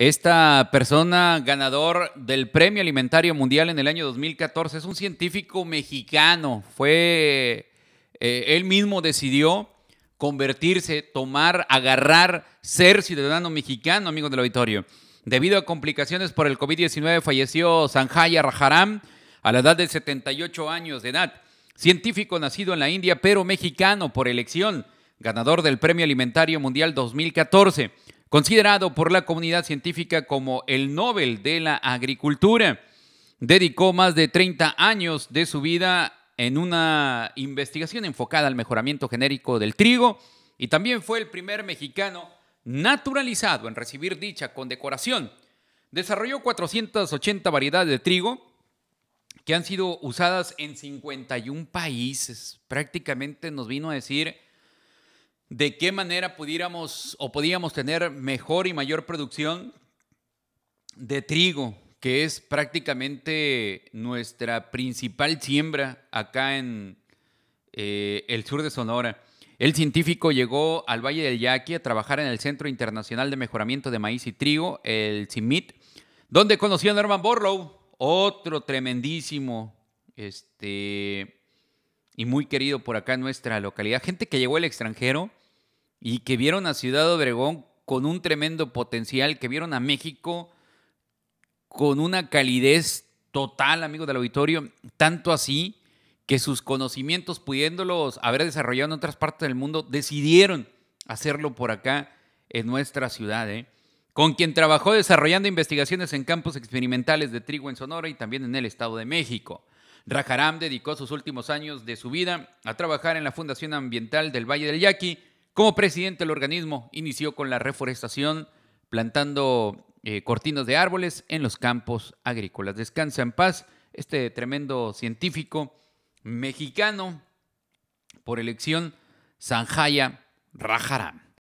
Esta persona ganador del Premio Alimentario Mundial en el año 2014 es un científico mexicano. Fue, eh, él mismo decidió convertirse, tomar, agarrar, ser ciudadano mexicano, amigos del auditorio. Debido a complicaciones por el COVID-19 falleció Sanjaya Rajaram a la edad de 78 años de edad. Científico nacido en la India, pero mexicano por elección, ganador del Premio Alimentario Mundial 2014 considerado por la comunidad científica como el Nobel de la Agricultura. Dedicó más de 30 años de su vida en una investigación enfocada al mejoramiento genérico del trigo y también fue el primer mexicano naturalizado en recibir dicha condecoración. Desarrolló 480 variedades de trigo que han sido usadas en 51 países. Prácticamente nos vino a decir de qué manera pudiéramos o podíamos tener mejor y mayor producción de trigo, que es prácticamente nuestra principal siembra acá en eh, el sur de Sonora. El científico llegó al Valle del Yaqui a trabajar en el Centro Internacional de Mejoramiento de Maíz y Trigo, el CIMIT, donde conoció a Norman Borlow, otro tremendísimo este, y muy querido por acá en nuestra localidad. Gente que llegó al extranjero y que vieron a Ciudad Obregón con un tremendo potencial, que vieron a México con una calidez total, amigos del auditorio, tanto así que sus conocimientos, pudiéndolos haber desarrollado en otras partes del mundo, decidieron hacerlo por acá en nuestra ciudad. ¿eh? Con quien trabajó desarrollando investigaciones en campos experimentales de trigo en Sonora y también en el Estado de México. Rajaram dedicó sus últimos años de su vida a trabajar en la Fundación Ambiental del Valle del Yaqui, como presidente del organismo, inició con la reforestación, plantando eh, cortinas de árboles en los campos agrícolas. Descansa en paz este tremendo científico mexicano por elección, Sanjaya Rajarán.